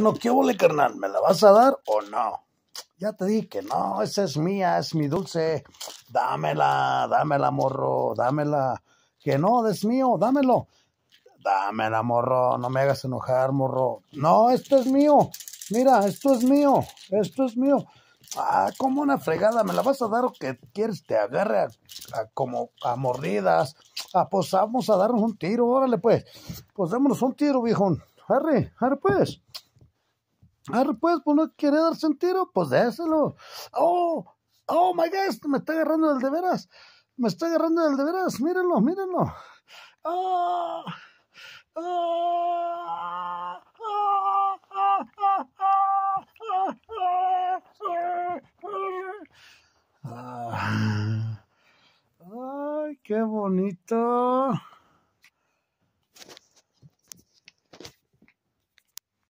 bueno, ¿qué vole, carnal? ¿Me la vas a dar o no? Ya te dije que no, esa es mía, es mi dulce. Dámela, dámela, morro, dámela. Que no, es mío, dámelo. Dámela, morro, no me hagas enojar, morro. No, esto es mío. Mira, esto es mío, esto es mío. Ah, como una fregada, me la vas a dar o qué quieres, te agarre como a mordidas. Ah, pues vamos a darnos un tiro, órale pues. Pues démonos un tiro, viejo. Arre, Harry pues. Ah, pues, pues no quiere dar sentido, pues déselo. Oh, oh my God, me está agarrando el de veras. Me está agarrando el de veras, mírenlo, mírenlo. Ay, qué bonito.